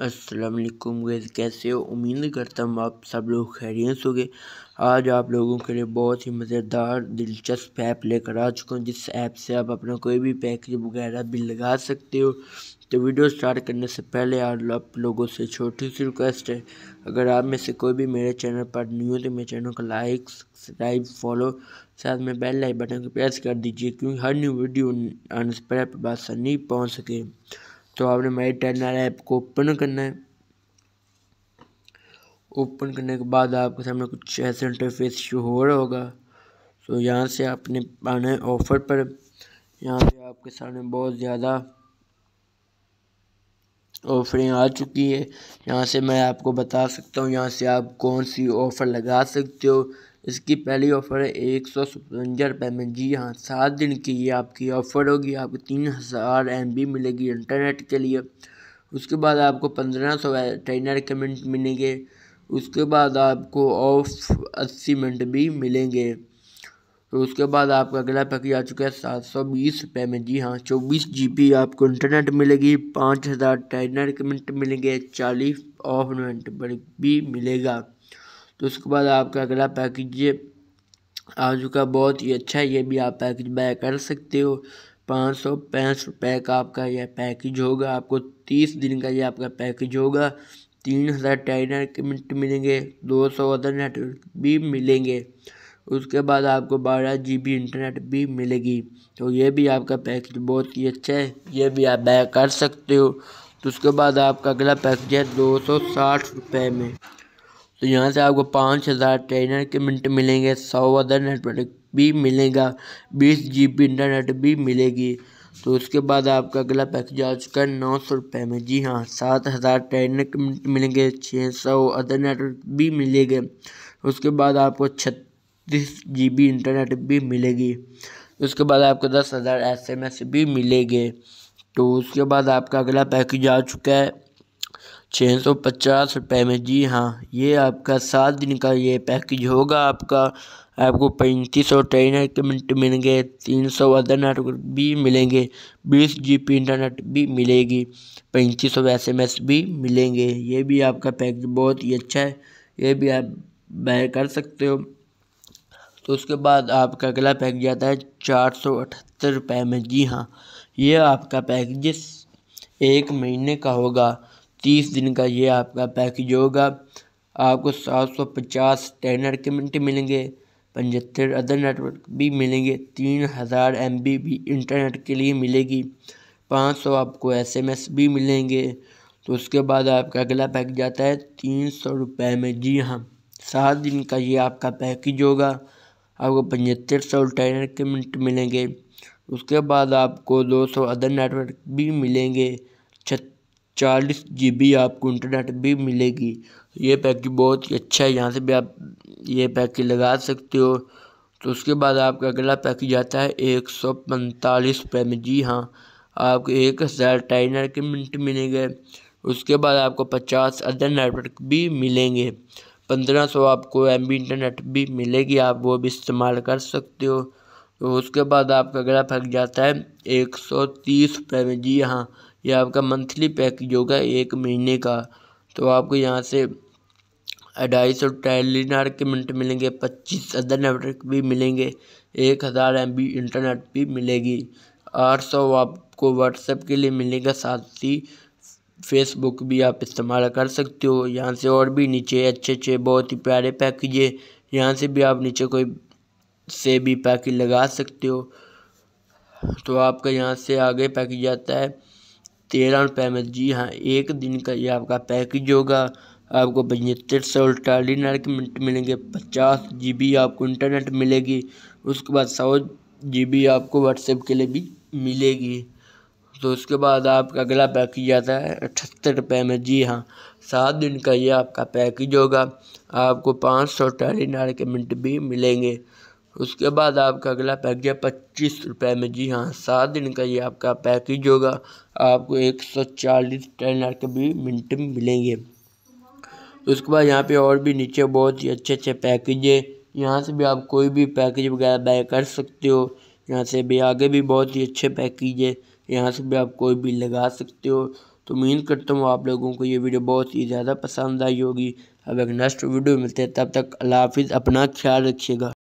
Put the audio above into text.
अस्सलाम वालेकुम गैस कैसे हो उम्मीद करता हूँ आप सब लोग खैरियत गए आज आप लोगों के लिए बहुत ही मज़ेदार दिलचस्प ऐप लेकर आ चुका हूँ जिस ऐप से आप अपना कोई भी पैकेज वगैरह बिल लगा सकते हो तो वीडियो स्टार्ट करने से पहले आप लोगों से छोटी सी रिक्वेस्ट है अगर आप में से कोई भी मेरे चैनल पर न्यू तो मेरे चैनल को लाइक सब्सक्राइब फॉलो साथ में बेल लाइक बटन को प्रेस कर दीजिए क्योंकि हर न्यू वीडियो आने से पहले आप नहीं पहुँच सके तो आपने माई टर्नर ऐप को ओपन करना है ओपन करने के बाद आपके सामने कुछ ऐसे इंटरफेस शो हो रहा होगा तो यहाँ से आपने आना है ऑफर पर यहाँ पे आपके सामने बहुत ज़्यादा ऑफरें आ चुकी है यहाँ से मैं आपको बता सकता हूँ यहाँ से आप कौन सी ऑफ़र लगा सकते हो इसकी पहली ऑफ़र है एक सौ सतवंजा रुपये में जी हाँ सात दिन की ये आपकी ऑफ़र होगी आपको तीन हज़ार एम बी मिलेगी इंटरनेट के लिए उसके बाद आपको पंद्रह सौ ट्रेनर के मिनट मिलेंगे उसके बाद आपको ऑफ अस्सी मिनट भी मिलेंगे तो उसके बाद आपका अगला पैकेज आ चुका है सात सौ बीस रुपये में जी हाँ चौबीस जी बी आपको इंटरनेट मिलेगी पाँच हज़ार ट्रेनर के मिनट मिलेंगे चालीस ऑफ मिनट भी मिलेगा तो उसके बाद आपका अगला पैकेज ये आ चुका बहुत ही अच्छा ये भी आप पैकेज बाय कर सकते हो पाँच सौ पैंसठ रुपये का आपका यह पैकेज होगा आपको तीस दिन का यह आपका पैकेज होगा तीन हज़ार टाइनर के मिनट मिलेंगे दो सौ अदर नेटवर्क भी मिलेंगे उसके बाद आपको बारह जी बी इंटरनेट भी मिलेगी तो ये भी आपका पैकेज बहुत ही अच्छा है ये भी आप बाय कर सकते हो तो उसके बाद आपका अगला पैकेज है दो सौ साठ रुपये में तो यहाँ से आपको पाँच हज़ार ट्रेनर के मिनट मिलेंगे सौ अदर नेटवर्क भी मिलेगा बीस जी बी इंटरनेट भी मिलेगी तो उसके बाद आपका अगला पैकेज आ चुका है नौ सौ रुपये में जी हाँ सात हज़ार ट्रेनर के मिनट मिलेंगे छः सौ अदर नेटवर्क भी मिलेंगे उसके बाद आपको छत्तीस जी बी इंटरनेट भी मिलेगी उसके बाद आपको दस हज़ार एस एम एस भी मिलेंगे तो उसके बाद आपका अगला पैकेज आ चुका है छः सौ पचास रुपये में जी हाँ ये आपका सात दिन का ये पैकेज होगा आपका आपको पैंतीस सौ ट्रेनर के मिनट मिलेंगे तीन सौ अदर नेटवर्क भी मिलेंगे बीस जी बी इंटरनेट भी मिलेगी पैंतीस सौ एस एम एस भी मिलेंगे ये भी आपका पैकेज बहुत ही अच्छा है ये भी आप बाय कर सकते हो तो उसके बाद आपका अगला पैकेज आता है चार सौ अठहत्तर रुपये में जी हाँ ये आपका पैकेज एक महीने का होगा तीस दिन का ये आपका पैकेज होगा आपको सात सौ पचास टेनर के मिनट मिलेंगे पचहत्तर अदर नेटवर्क भी मिलेंगे तीन हज़ार एम बी भी इंटरनेट के लिए मिलेगी पाँच सौ आपको एस एम एस भी मिलेंगे तो उसके बाद आपका अगला पैकेज आता है तीन सौ रुपये में जी हाँ सात दिन का ये आपका पैकेज होगा आपको पचहत्तर सौ टेनर के मिनट मिलेंगे उसके बाद आपको दो सौ अदर नेटवर्क भी मिलेंगे छत्तीस चालीस जी बी आपको इंटरनेट भी मिलेगी ये पैकेज बहुत ही अच्छा है यहाँ से भी आप ये पैकेज लगा सकते हो तो उसके बाद आपका अगला पैकेज आता है एक सौ पैंतालीस रुपये में जी हाँ आपको एक हज़ार टाइनर के मिनट मिलेंगे उसके बाद आपको पचास अदर नेटवर्क भी मिलेंगे पंद्रह सौ आपको एम बी इंटरनेट भी मिलेगी आप वो भी इस्तेमाल कर सकते हो तो उसके बाद आपका अगला पैकेज आता है एक सौ तीस रुपये में जी हाँ यह आपका मंथली पैक होगा एक महीने का तो आपको यहाँ से ढाई सौ टेलीनार के मिनट मिलेंगे पच्चीस अदर नेटवर्क भी मिलेंगे एक हज़ार एम इंटरनेट भी मिलेगी आठ सौ आपको व्हाट्सएप के लिए मिलेगा साथ ही फेसबुक भी आप इस्तेमाल कर सकते हो यहाँ से और भी नीचे अच्छे अच्छे बहुत ही प्यारे पैकेज है यहाँ से भी आप नीचे कोई से भी पैकेज लगा सकते हो तो आपका यहाँ से आगे पैकेज आता है तेरह रुपये में जी हाँ एक दिन का ये आपका पैकेज होगा आपको पचहत्तर सौ अड़तालीस मिनट मिलेंगे पचास जी बी आपको इंटरनेट मिलेगी उसके बाद सौ जी बी आपको व्हाट्सएप के लिए भी मिलेगी तो उसके बाद आपका अगला पैकेज आता है अठहत्तर रुपये में जी हाँ सात दिन का ये आपका पैकेज होगा आपको पाँच सौ अड़तालीस मिनट भी मिलेंगे उसके बाद आपका अगला पैकेज है पच्चीस रुपये में जी हाँ सात दिन का ये आपका पैकेज होगा आपको एक सौ चालीस आर के भी मिनट में मिलेंगे तो उसके बाद यहाँ पे और भी नीचे बहुत ही अच्छे अच्छे पैकेज है यहाँ से भी आप कोई भी पैकेज वगैरह बाय कर सकते हो यहाँ से भी आगे भी बहुत ही अच्छे पैकेज है यहाँ से भी आप कोई भी लगा सकते हो तो उम्मीद करता हूँ आप लोगों को ये वीडियो बहुत ही ज़्यादा पसंद आई होगी अब एक नेक्स्ट वीडियो मिलते हैं तब तक अल्लाह हाफिज़ अपना ख्याल रखिएगा